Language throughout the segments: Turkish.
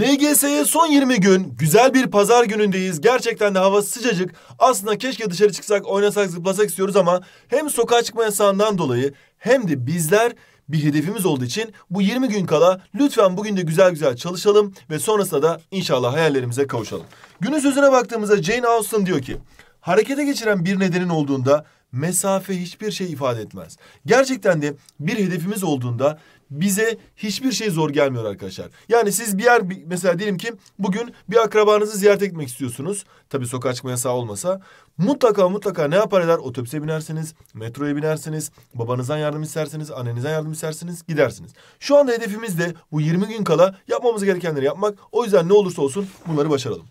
LGS'ye son 20 gün. Güzel bir pazar günündeyiz. Gerçekten de hava sıcacık. Aslında keşke dışarı çıksak, oynasak, zıplasak istiyoruz ama hem sokağa çıkma yasağından dolayı hem de bizler bir hedefimiz olduğu için bu 20 gün kala lütfen bugün de güzel güzel çalışalım ve sonrasında da inşallah hayallerimize kavuşalım. Günün sözüne baktığımızda Jane Austen diyor ki, harekete geçiren bir nedenin olduğunda mesafe hiçbir şey ifade etmez. Gerçekten de bir hedefimiz olduğunda bize hiçbir şey zor gelmiyor arkadaşlar. Yani siz bir yer mesela diyelim ki bugün bir akrabanızı ziyaret etmek istiyorsunuz. Tabii sokağa çıkma yasağı olmasa. Mutlaka mutlaka ne yapar eder? Otobüse binersiniz, metroya binersiniz, babanızdan yardım istersiniz, annenizden yardım istersiniz, gidersiniz. Şu anda hedefimiz de bu 20 gün kala yapmamız gerekenleri yapmak. O yüzden ne olursa olsun bunları başaralım.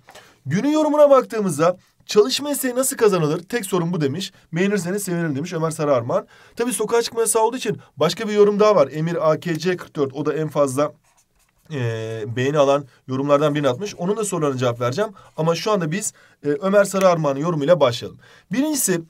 Günün yorumuna baktığımızda Çalışma isteği nasıl kazanılır? Tek sorun bu demiş. Beğenirseniz sevinirim demiş Ömer Sararman. Tabii sokağa çıkma yasağı olduğu için başka bir yorum daha var. Emir AKC 44 o da en fazla e, beğeni alan yorumlardan birini atmış. Onun da sorularına cevap vereceğim. Ama şu anda biz e, Ömer Sararman'ın yorumuyla başlayalım. Birincisi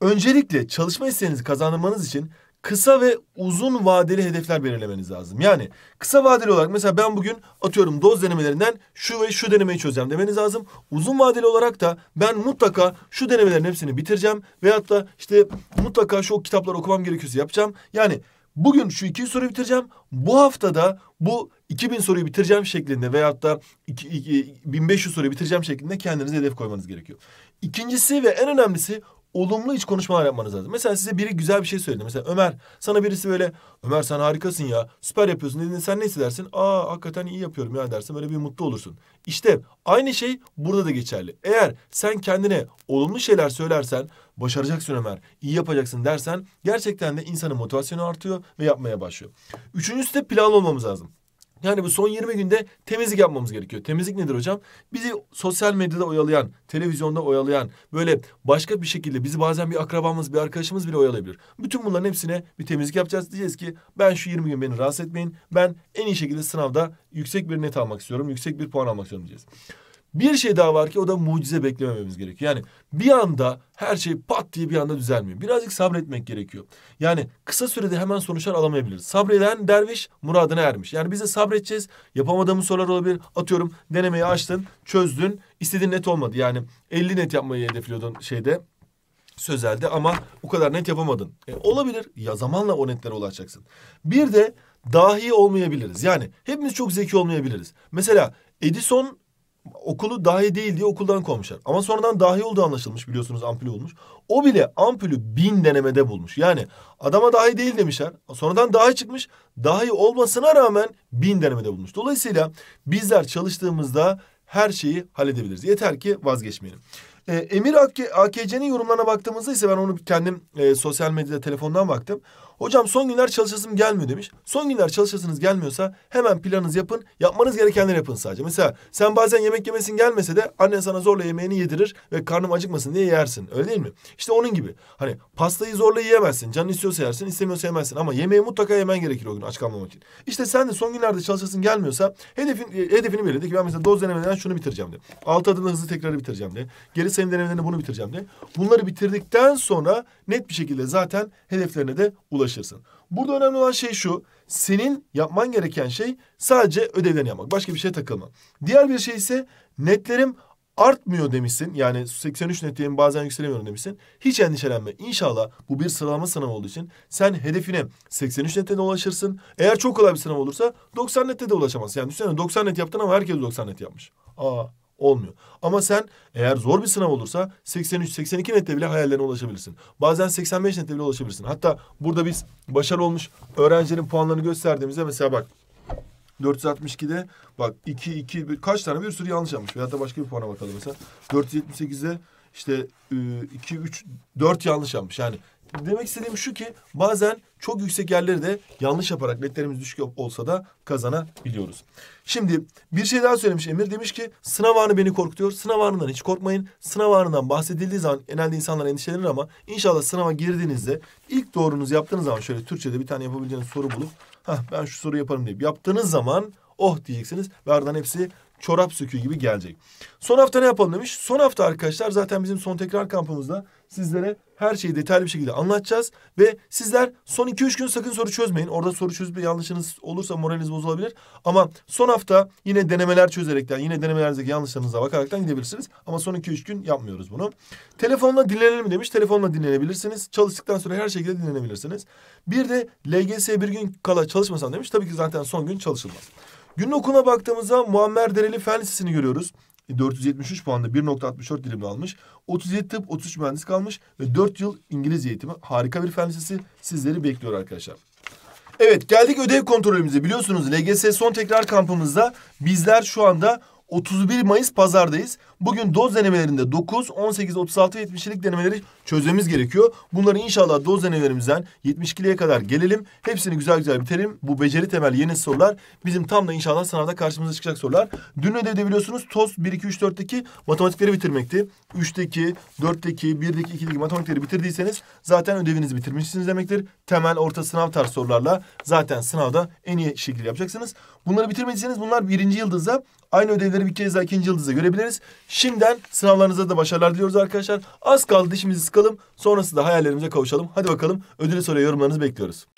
öncelikle çalışma isteğinizi kazanmanız için kısa ve uzun vadeli hedefler belirlemeniz lazım. Yani kısa vadeli olarak mesela ben bugün atıyorum doz denemelerinden şu ve şu denemeyi çözeceğim demeniz lazım. Uzun vadeli olarak da ben mutlaka şu denemelerin hepsini bitireceğim veyahut da işte mutlaka şu kitapları okumam gerekiyorsa yapacağım. Yani bugün şu iki soruyu bitireceğim. Bu haftada bu 2000 soruyu bitireceğim şeklinde veyahut da 1500 soruyu bitireceğim şeklinde kendinize hedef koymanız gerekiyor. İkincisi ve en önemlisi olumlu hiç konuşmalar yapmanız lazım. Mesela size biri güzel bir şey söyledi. Mesela Ömer sana birisi böyle Ömer sen harikasın ya süper yapıyorsun dediğinde sen ne hissedersin? Aa hakikaten iyi yapıyorum ya dersin böyle bir mutlu olursun. İşte aynı şey burada da geçerli. Eğer sen kendine olumlu şeyler söylersen başaracaksın Ömer iyi yapacaksın dersen gerçekten de insanın motivasyonu artıyor ve yapmaya başlıyor. Üçüncüsü de planlı olmamız lazım. Yani bu son 20 günde temizlik yapmamız gerekiyor. Temizlik nedir hocam? Bizi sosyal medyada oyalayan, televizyonda oyalayan, böyle başka bir şekilde bizi bazen bir akrabamız, bir arkadaşımız bile oyalayabilir. Bütün bunların hepsine bir temizlik yapacağız. Diyeceğiz ki ben şu 20 gün beni rahatsız etmeyin. Ben en iyi şekilde sınavda yüksek bir net almak istiyorum, yüksek bir puan almak istiyorum diyeceğiz. Bir şey daha var ki o da mucize beklemememiz gerekiyor. Yani bir anda her şey pat diye bir anda düzelmiyor. Birazcık sabretmek gerekiyor. Yani kısa sürede hemen sonuçlar alamayabiliriz. Sabreden derviş muradına ermiş. Yani biz de sabredeceğiz. Yapamadığımız sorular olabilir. Atıyorum denemeyi açtın, çözdün. İstediğin net olmadı. Yani 50 net yapmayı hedefliyordun şeyde sözelde ama o kadar net yapamadın. E, olabilir. Ya zamanla o netlere ulaşacaksın. Bir de dahi olmayabiliriz. Yani hepimiz çok zeki olmayabiliriz. Mesela Edison okulu dahi değil diye okuldan kovmuşlar. Ama sonradan dahi olduğu anlaşılmış biliyorsunuz ampulü olmuş. O bile ampulü bin denemede bulmuş. Yani adama dahi değil demişler. Sonradan dahi çıkmış. Dahi olmasına rağmen bin denemede bulmuş. Dolayısıyla bizler çalıştığımızda her şeyi halledebiliriz. Yeter ki vazgeçmeyelim. E, Emir AKC'nin yorumlarına baktığımızda ise ben onu kendim e, sosyal medyada telefondan baktım. Hocam son günler çalışasım gelmiyor demiş. Son günler çalışasınız gelmiyorsa hemen planınız yapın. Yapmanız gerekenleri yapın sadece. Mesela sen bazen yemek yemesin gelmese de annen sana zorla yemeğini yedirir ve karnım acıkmasın diye yersin. Öyle değil mi? İşte onun gibi. Hani pastayı zorla yiyemezsin. Canın istiyorsa yersin, istemiyorsa yemezsin. Ama yemeği mutlaka yemen gerekir o gün aç kalmamak için. İşte sen de son günlerde çalışasın gelmiyorsa hedefin, e, hedefini belirle. Ki ben mesela doz denemeden şunu bitireceğim de. Altı adımda hızlı tekrarı bitireceğim de. Geri senin denemelerini bunu bitireceğim diye. Bunları bitirdikten sonra net bir şekilde zaten hedeflerine de ulaşırsın. Burada önemli olan şey şu. Senin yapman gereken şey sadece ödevlerini yapmak. Başka bir şeye takılma. Diğer bir şey ise netlerim artmıyor demişsin. Yani 83 netliğim bazen yükselemiyorum demişsin. Hiç endişelenme. İnşallah bu bir sıralama sınavı olduğu için sen hedefine 83 nette de ulaşırsın. Eğer çok kolay bir sınav olursa 90 nette de ulaşamazsın. Yani düşünsene 90 net yaptın ama herkes 90 net yapmış. Aa olmuyor. Ama sen eğer zor bir sınav olursa 83-82 nette bile hayallerine ulaşabilirsin. Bazen 85 nette bile ulaşabilirsin. Hatta burada biz başarılı olmuş öğrencilerin puanlarını gösterdiğimizde mesela bak 462'de bak 2 2 kaç tane bir sürü yanlış yapmış. Veyahut da başka bir puana bakalım mesela. 478'de işte e, iki, üç, dört yanlış yapmış. Yani demek istediğim şu ki bazen çok yüksek yerleri de yanlış yaparak netlerimiz düşük olsa da kazanabiliyoruz. Şimdi bir şey daha söylemiş Emir. Demiş ki sınav anı beni korkutuyor. Sınav anından hiç korkmayın. Sınav anından bahsedildiği zaman genelde insanlar endişelenir ama inşallah sınava girdiğinizde ilk doğrunuzu yaptığınız zaman şöyle Türkçe'de bir tane yapabileceğiniz soru bulup ben şu soruyu yaparım deyip yaptığınız zaman oh diyeceksiniz ve ardından hepsi çorap sökü gibi gelecek. Son hafta ne yapalım demiş. Son hafta arkadaşlar zaten bizim son tekrar kampımızda sizlere her şeyi detaylı bir şekilde anlatacağız. Ve sizler son 2-3 gün sakın soru çözmeyin. Orada soru çözme yanlışınız olursa moraliniz bozulabilir. Ama son hafta yine denemeler çözerekten, yine denemelerdeki yanlışlarınıza bakaraktan gidebilirsiniz. Ama son 2-3 gün yapmıyoruz bunu. Telefonla dinlenelim demiş. Telefonla dinlenebilirsiniz. Çalıştıktan sonra her şekilde dinlenebilirsiniz. Bir de LGS bir gün kala çalışmasan demiş. Tabii ki zaten son gün çalışılmaz. Gün okuna baktığımızda Muammer Dereli Fen Lisesi'ni görüyoruz. 473 puanda 1.64 dilimi almış. 37 tıp, 33 mühendis kalmış ve 4 yıl İngilizce eğitimi. Harika bir fen lisesi sizleri bekliyor arkadaşlar. Evet geldik ödev kontrolümüze. Biliyorsunuz LGS son tekrar kampımızda bizler şu anda 31 Mayıs pazardayız. Bugün doz denemelerinde 9, 18, 36 ve 70'lik denemeleri çözmemiz gerekiyor. Bunları inşallah doz denelerimizden 72'liye kadar gelelim. Hepsini güzel güzel bitelim. Bu beceri temel yeni sorular bizim tam da inşallah sınavda karşımıza çıkacak sorular. Dün ödevde biliyorsunuz TOS 1, 2, 3, 4'teki matematikleri bitirmekti. 3'teki, 4'teki, 1'deki, 2'deki matematikleri bitirdiyseniz zaten ödevinizi bitirmişsiniz demektir. Temel, orta, sınav tarz sorularla zaten sınavda en iyi şekilde yapacaksınız. Bunları bitirmediyseniz bunlar birinci yıldızda aynı ödevleri bir kez daha ikinci yıldızda görebiliriz. Şimdiden sınavlarınıza da başarılar diliyoruz arkadaşlar. Az kaldı dişimizi sıkalım. Sonrası da hayallerimize kavuşalım. Hadi bakalım ödülü soruya yorumlarınızı bekliyoruz.